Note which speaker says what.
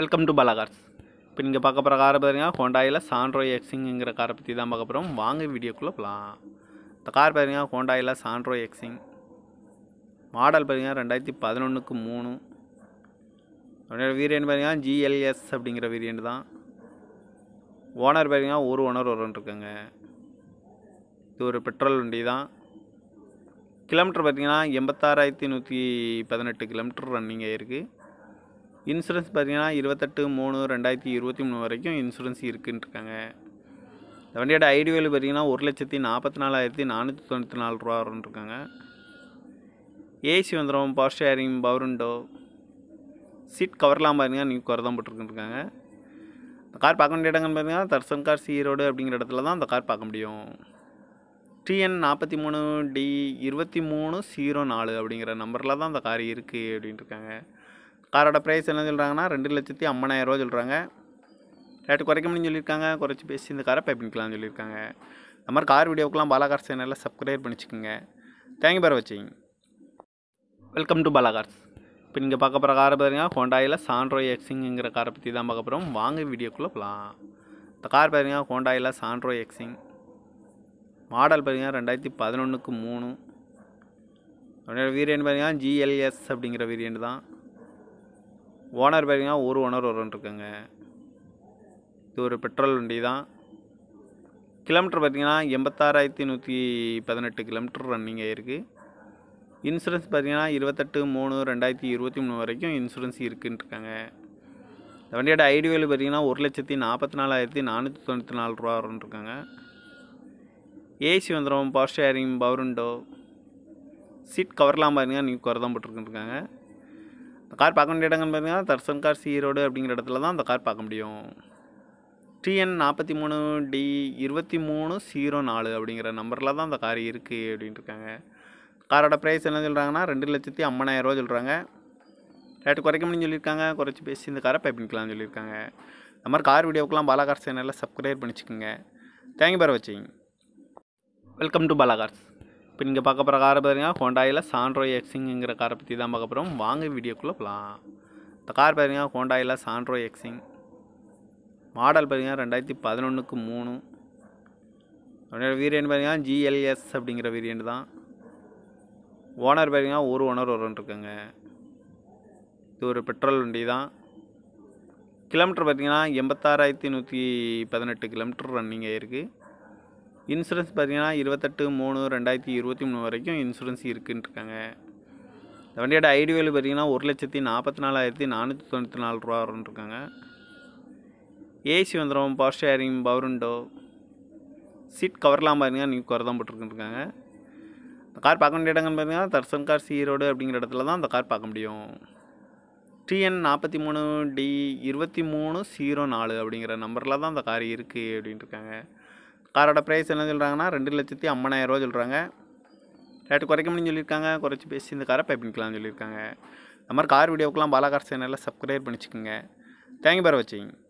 Speaker 1: welcome to பலாகார்ஸ் இப்போ நீங்கள் பார்க்க போகிற காரை பார்த்தீங்கன்னா ஹோண்டாயில் சாண்ட்ரோ எக்ஸிங்கிற காரை பற்றி தான் பார்க்க போகிறோம் வாங்க வீடியோக்குள்ளே போகலாம் இந்த கார் பார்த்தீங்கன்னா ஹோண்டாயில் சாண்ட்ரோ எக்ஸிங் மாடல் பார்த்தீங்கன்னா ரெண்டாயிரத்தி பதினொன்றுக்கு மூணு என்னோடய வீரியன் பார்த்தீங்கன்னா ஜிஎல்எஸ் அப்படிங்கிற வீரியன் தான் ஓனர் பார்த்தீங்கன்னா ஒரு ஓனர் ஒருவன் இருக்குங்க இது ஒரு பெட்ரோல் வண்டி தான் கிலோமீட்டர் பார்த்திங்கன்னா எண்பத்தாறாயிரத்தி நூற்றி பதினெட்டு கிலோமீட்டர் ரன்னிங் ஆகிருக்கு இன்சூரன்ஸ் பார்த்திங்கன்னா இருபத்தெட்டு மூணு ரெண்டாயிரத்தி இருபத்தி மூணு வரைக்கும் இன்சூரன்ஸ் இருக்குன்ட்டுருக்காங்க இந்த வண்டியோட ஐடி வேல்யூ பார்த்திங்கன்னா ஒரு லட்சத்தி நாற்பத்தி நாலாயிரத்தி நானூற்றி தொண்ணூற்றி நாலு ரூபா இருக்காங்க ஏசி வந்துடும் பவர் ஷேரிங் பவருண்டோ சீட் கவர்லாம் பாருங்கள் நியூ குறை தான் போட்டிருக்குன்றாங்க இந்த கார் பார்க்க வேண்டிய இடங்கள்னு பார்த்தீங்கன்னா தர்சன் கார் சீரோடு ரோடு அப்படிங்கிற இடத்துல தான் அந்த கார் பார்க்க முடியும் டிஎன் நாற்பத்தி மூணு டி இருபத்தி மூணு சீரோ நாலு அப்படிங்கிற நம்பரில் தான் அந்த கார் இருக்குது அப்படின்ட்டுருக்காங்க காரோட ப்ரைஸ் என்ன சொல்கிறாங்கன்னா ரெண்டு லட்சத்தி ரூபா சொல்கிறாங்க ரேட்டு குறைக்க முடியும் சொல்லியிருக்காங்க குறைச்சி பேசி இந்த காரை பே பண்ணிக்கலாம்னு சொல்லியிருக்காங்க இந்த மாதிரி கார் வீடியோக்கெலாம் பாலாகார் சேனலில் சப்ஸ்கிரைப் பண்ணிச்சுக்கோங்க தேங்க்யூ பேர் வச்சிங்க வெல்கம் டு பாலாகார்ஸ் இப்போ நீங்கள் பார்க்க போகிற காரை பார்த்தீங்கன்னா ஹோண்டாயில் சாண்ட்ரோ எக்ஸிங்கிற காரை பற்றி தான் பார்க்க போகிறோம் வாங்க வீடியோக்குள்ளே போகலாம் இந்த கார் பார்த்திங்கன்னா ஹோண்டாயில் சாண்ட்ரோ எக்ஸிங் மாடல் பாருங்க ரெண்டாயிரத்தி பதினொன்றுக்கு மூணு வீரியன் வேரியன்ட் ஜிஎல்எஸ் அப்படிங்கிற வீரியன் தான் ஓனர் பார்த்தீங்கன்னா ஒரு ஓனர் இருக்குங்க இது ஒரு பெட்ரோல் வண்டி தான் கிலோமீட்டர் பார்த்திங்கன்னா எண்பத்தாறாயிரத்தி நூற்றி பதினெட்டு கிலோமீட்டர் ரன்னிங் ஆகிருக்கு இன்சூரன்ஸ் பார்த்தீங்கன்னா இருபத்தெட்டு மூணு ரெண்டாயிரத்தி இருபத்தி மூணு வரைக்கும் இன்சூரன்ஸ் இருக்குன்ட்ருக்காங்க இந்த வண்டியோட ஐடி வேலு பார்த்திங்கன்னா ஒரு லட்சத்தி நாற்பத்தி நாலாயிரத்தி நானூற்றி தொண்ணூற்றி நாலு ரூபா வரும்ன்ட்ருக்காங்க ஏசி வந்துடும் power steering power window seat கவர்லாம் பார்த்தீங்கன்னா நீங்கள் குறதம் போட்டுருக்குன்னு இருக்காங்க இந்த கார் பார்க்க வேண்டிய இடங்கள்னு பார்த்தீங்கன்னா தர்சன் கார் சி ரோடு அப்படிங்கிற இடத்துல தான் அந்த கார் பார்க்க முடியும் டிஎன் நாற்பத்தி மூணு டி இருபத்தி மூணு ஜீரோ oh நாலு அப்படிங்கிற நம்பரில் தான் அந்த கார் இருக்குது அப்படின்ட்டு இருக்காங்க காரோட ப்ரைஸ் என்ன சொல்கிறாங்கன்னா ரெண்டு லட்சத்தி ரூபா சொல்கிறாங்க ரேட்டு முடியும் சொல்லியிருக்காங்க குறைச்சி பேசி இந்த காரை பை பண்ணிக்கலாம்னு சொல்லியிருக்காங்க இந்த மாதிரி கார் வீடியோக்கெலாம் பாலாகார் சேனலில் சப்ஸ்கிரைப் பண்ணிச்சுக்கோங்க தேங்க்யூ பார் வச்சிங்க வெல்கம் டு பாலாகார்ஸ் இப்போ நீங்கள் பார்க்க போகிற காரை பார்த்தீங்கன்னா ஹோண்டாயில் சான்ட்ரோ எக்ஸிங்கிற காரை பற்றி தான் பார்க்க போகிறோம் வாங்க வீடியோக்குள்ளே போகலாம் இந்த கார் பார்த்தீங்கன்னா ஹோண்டாயில் சான்ட்ரோ எக்ஸிங் மாடல் பார்த்தீங்கன்னா ரெண்டாயிரத்தி பதினொன்றுக்கு மூணு அப்படின்ற வீரியன்ட் பார்த்தீங்கன்னா ஜிஎல்எஸ் அப்படிங்கிற வீரியன்ட் தான் ஓனர் பார்த்தீங்கன்னா ஒரு ஓனர் ஒருவன் இருக்குங்க இது ஒரு பெட்ரோல் வண்டி தான் கிலோமீட்டர் பார்த்தீங்கன்னா எண்பத்தாறாயிரத்தி நூற்றி பதினெட்டு கிலோமீட்டர் ரன்னிங் ஆகிருக்கு இன்சூரன்ஸ் பார்த்திங்கன்னா இருபத்தெட்டு மூணு ரெண்டாயிரத்தி இருபத்தி மூணு வரைக்கும் இன்சூரன்ஸ் இருக்குன்னு இருக்காங்க இந்த வண்டியோட ஐடி வேலு பார்த்திங்கன்னா ஒரு லட்சத்தி நாற்பத்தி நாலாயிரத்தி நானூற்றி தொண்ணூற்றி நாலு ரூபா வரும்னு இருக்காங்க ஏசி வந்துடும் பவர் ஸ்டேரிங் பவருண்டோ சீட் கவர்லாம் பார்த்தீங்கன்னா நியூ கவர் தான் போட்டுருக்குன்னு இந்த கார் பார்க்க வேண்டிய இடங்கள்னு பார்த்தீங்கன்னா தர்சன் கார் சி ரோடு அப்படிங்கிற இடத்துல தான் அந்த கார் பார்க்க முடியும் டிஎன் நாற்பத்தி மூணு டி இருபத்தி மூணு ஜீரோ நாலு அப்படிங்கிற நம்பரில் தான் அந்த கார் இருக்குது அப்படின்ட்டுருக்காங்க காரோட ப்ரைஸ் என்ன சொல்கிறாங்கன்னா ரெண்டு லட்சத்தி ரூபா சொல்கிறாங்க ரேட்டு குறைக்க முடியும் சொல்லியிருக்காங்க குறைச்சி பேசி இந்த காரை பை பண்ணிக்கலாம்னு சொல்லியிருக்காங்க இந்த மாதிரி கார் வீடியோக்கெலாம் பாலாகார் சேனலில் சப்ஸ்கிரைப் பண்ணிச்சுக்கோங்க தேங்க்யூ பார் வச்சிங்க